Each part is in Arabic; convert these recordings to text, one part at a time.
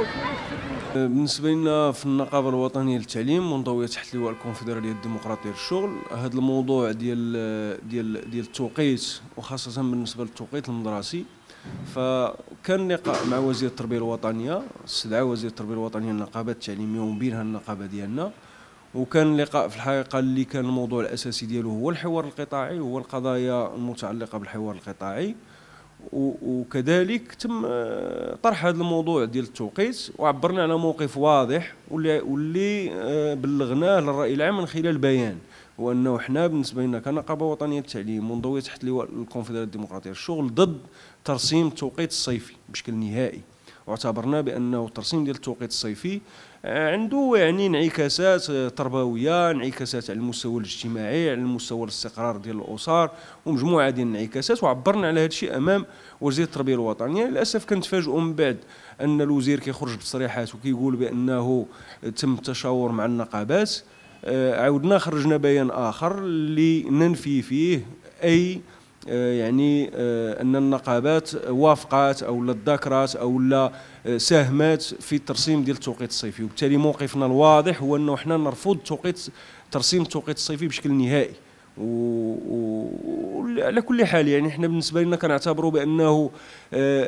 أه، بالنسبه لنا في النقابه الوطنيه للتعليم منضويه تحت لواء الكونفدراليه الديمقراطيه للشغل هذا الموضوع ديال ديال ديال التوقيت وخاصه بالنسبه للتوقيت المدرسي فكان لقاء مع وزير التربيه الوطنيه استدعى وزير التربيه الوطنيه النقابة التعليميه ومن بينها النقابه ديالنا وكان لقاء في الحقيقه اللي كان الموضوع الاساسي ديالو هو الحوار القطاعي هو القضايا المتعلقه بالحوار القطاعي وكذلك تم آه، طرح هذا الموضوع ديال التوقيت وعبرنا على موقف واضح واللي واللي آه، بلغناه للراي العام من خلال بيان وانه حنا بالنسبه لنا كنقابه وطنيه التعليم منضويه تحت لواء الكونفدراليه الديمقراطيه الشغل ضد ترسيم التوقيت الصيفي بشكل نهائي واعتبرنا بانه الترسيم ديال التوقيت الصيفي آه، عنده يعني انعكاسات آه، تربويه انعكاسات على المستوى الاجتماعي على المستوى الاستقرار ديال الاسر ومجموعه ديال الانعكاسات وعبرنا على هذا الشيء امام وزير التربيه الوطنيه للاسف كنتفاجئوا من بعد ان الوزير كيخرج بتصريحات وكيقول بانه تم التشاور مع النقابات آه، عاودنا خرجنا بيان اخر لننفي فيه اي آه، يعني آه، ان النقابات وافقات او لا تذاكرات او لا آه، ساهمات في الترسيم ديال التوقيت الصيفي وبالتالي موقفنا الواضح هو انه حنا نرفض توقيت ترسيم التوقيت الصيفي بشكل نهائي وعلى و... كل حال يعني حنا بالنسبه لنا كنعتبروا بانه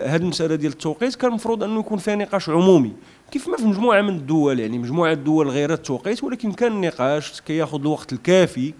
هذه المساله ديال التوقيت كان المفروض انه يكون فيها نقاش عمومي كيف ما في مجموعه من الدول يعني مجموعه الدول غيرت التوقيت ولكن كان النقاش كياخذ الوقت الكافي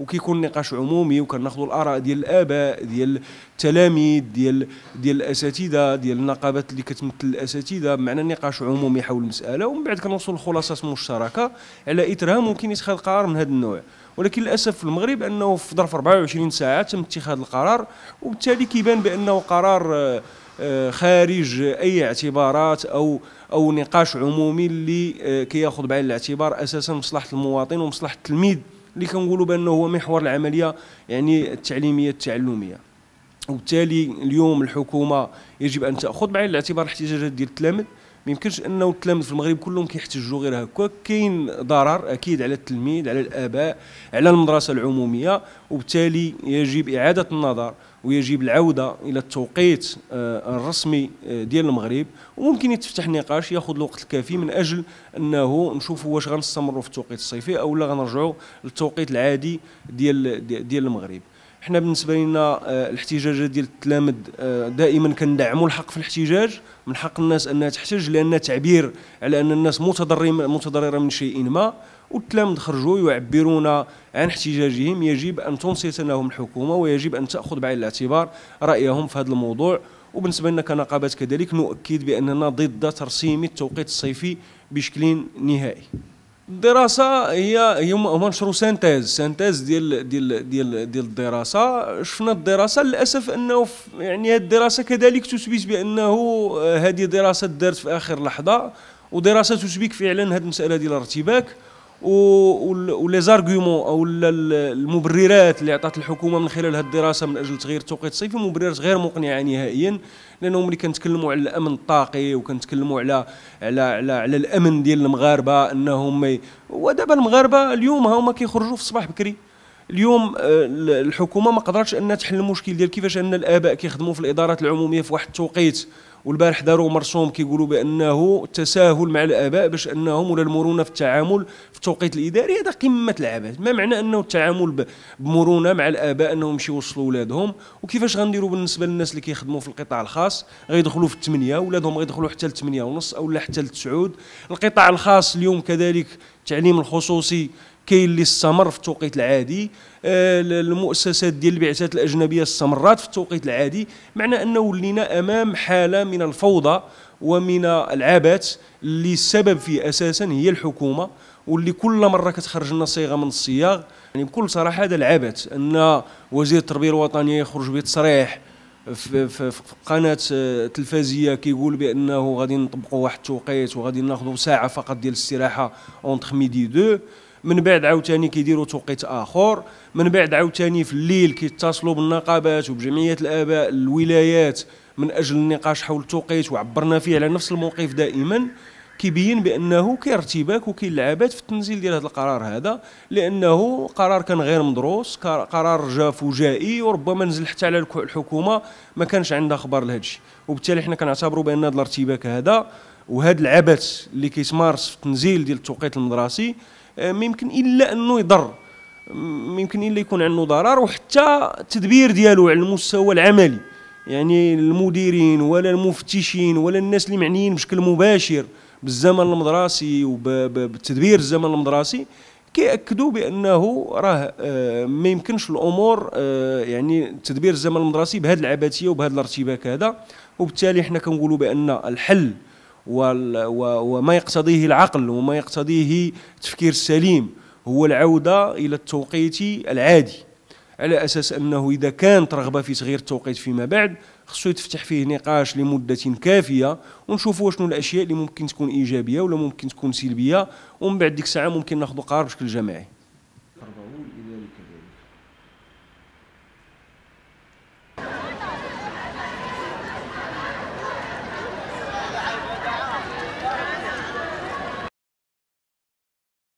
وكيكون نقاش عمومي وكناخذوا الاراء ديال الاباء ديال التلاميذ ديال ديال الاساتذه ديال النقابات اللي كتمثل الاساتذه بمعنى نقاش عمومي حول المساله ومن بعد كنوصل لخلاصات مشتركه على اثرها ممكن يتخذ قرار من هذا النوع ولكن للاسف في المغرب انه في ظرف 24 ساعه تم اتخاذ القرار وبالتالي كيبان بانه قرار آه، آه، خارج اي اعتبارات او او نقاش عمومي اللي آه، كياخذ بعين الاعتبار اساسا مصلحه المواطن ومصلحه التلميذ اللي كنقولوا بانه هو محور العمليه يعني التعليميه التعلميه وبالتالي اليوم الحكومه يجب ان تاخذ بعين الاعتبار الاحتياجات ديال التلاميذ ما يمكنش انه التلاميذ في المغرب كلهم كيحتجوا غير هكاك كاين ضرر اكيد على التلميذ على الاباء على المدرسه العموميه وبالتالي يجب اعاده النظر ويجب العوده الى التوقيت آه، الرسمي آه، ديال المغرب وممكن يتفتح نقاش ياخذ الوقت الكافي من اجل انه نشوفوا واش غنستمروا في التوقيت الصيفي او لا غنرجعوا للتوقيت العادي ديال ديال المغرب حنا بالنسبه لنا آه، الاحتجاجات ديال التلامذ دائما كندعموا الحق في الاحتجاج من حق الناس انها تحتج لان تعبير على ان الناس متضرره متضرره من شيء ما والتلامذ خرجوا يعبرون عن احتجاجهم يجب أن تنصت لهم الحكومة ويجب أن تأخذ بعين الاعتبار رأيهم في هذا الموضوع وبالنسبة لنا كنقابات كذلك نؤكد بأننا ضد ترسيم التوقيت الصيفي بشكل نهائي الدراسه هي هما نشرو سانتيز سانتيز ديال ديال ديال ديال الدراسه شفنا الدراسه للاسف انه يعني هذه الدراسه كذلك تثبت بانه آه، هذه دراسه دارت في اخر لحظه ودراسه تثبت فعلا هذه المساله ديال الارتباك وليزارغيومون او المبررات اللي عطات الحكومه من خلال هذه الدراسه من اجل تغيير التوقيت الصيفي مبررات غير مقنعه نهائيا لانه ملي كنتكلموا على الامن الطاقي وكنتكلموا على على على, على الامن ديال المغاربه انهم ودابا المغاربه اليوم هما كيخرجوا في الصباح بكري اليوم آه، الحكومه ما قدرتش انها تحل المشكل ديال كيفاش ان الاباء كيخدموا في الادارات العموميه في واحد التوقيت والبارح داروا مرسوم كيقولوا بانه تساهل مع الاباء باش انهم ولا المرونه في التعامل في التوقيت الاداري هذا قمه العبث ما معنى انه التعامل بمرونه مع الاباء انهم يمشيو يوصلوا ولادهم وكيفاش غنديروا بالنسبه للناس اللي كيخدموا في القطاع الخاص غيدخلوا في الثمانيه ولادهم غيدخلوا حتى الثمانيه ونص او حتى التسعود القطاع الخاص اليوم كذلك التعليم الخصوصي كاين اللي استمر في التوقيت العادي آه، المؤسسات ديال البعثات الاجنبيه استمرت في التوقيت العادي معنى انه ولينا امام حاله من الفوضى ومن العبث اللي السبب فيه اساسا هي الحكومه واللي كل مره كتخرج لنا صيغه من الصياغ يعني بكل صراحه هذا العبث ان وزير التربيه الوطنيه يخرج بتصريح في, قناه آه، تلفازيه كيقول بانه غادي نطبقوا واحد التوقيت وغادي ناخذوا ساعه فقط ديال الاستراحه اونتر ميدي دو من بعد عاوتاني كيديروا توقيت اخر من بعد عاوتاني في الليل كيتصلوا بالنقابات وبجمعيه الاباء الولايات من اجل النقاش حول التوقيت وعبرنا فيه على نفس الموقف دائما كيبين بانه كاين ارتباك وكاين لعبات في التنزيل ديال هذا القرار هذا لانه قرار كان غير مدروس قرار جاء فجائي وربما نزل حتى على الحكومه ما كانش عندها خبر لهذا الشيء وبالتالي حنا كنعتبروا بان هذا الارتباك هذا وهذا العبث اللي كيتمارس في التنزيل ديال التوقيت المدرسي آه، ما يمكن الا انه يضر ما يمكن الا يكون عنده ضرر وحتى التدبير ديالو على المستوى العملي يعني المديرين ولا المفتشين ولا الناس اللي معنيين بشكل مباشر بالزمن المدرسي وبتدبير الزمن المدرسي كيأكدوا بأنه راه آه، ما يمكنش الأمور آه، يعني تدبير الزمن المدرسي بهذه العبثية وبهذا الارتباك هذا وبالتالي حنا كنقولوا بأن الحل وما يقتضيه العقل وما يقتضيه التفكير السليم هو العودة إلى التوقيت العادي على أساس أنه إذا كانت رغبة في تغيير التوقيت فيما بعد خصو يتفتح فيه نقاش لمدة كافية ونشوفوا شنو الأشياء اللي ممكن تكون إيجابية ولا ممكن تكون سلبية ومن بعد ديك الساعة ممكن ناخذ قرار بشكل جماعي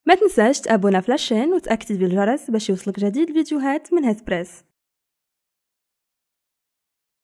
ما تنساش تابونا فلاشين وتأكتيفي الجرس باش يوصلك جديد الفيديوهات من بريس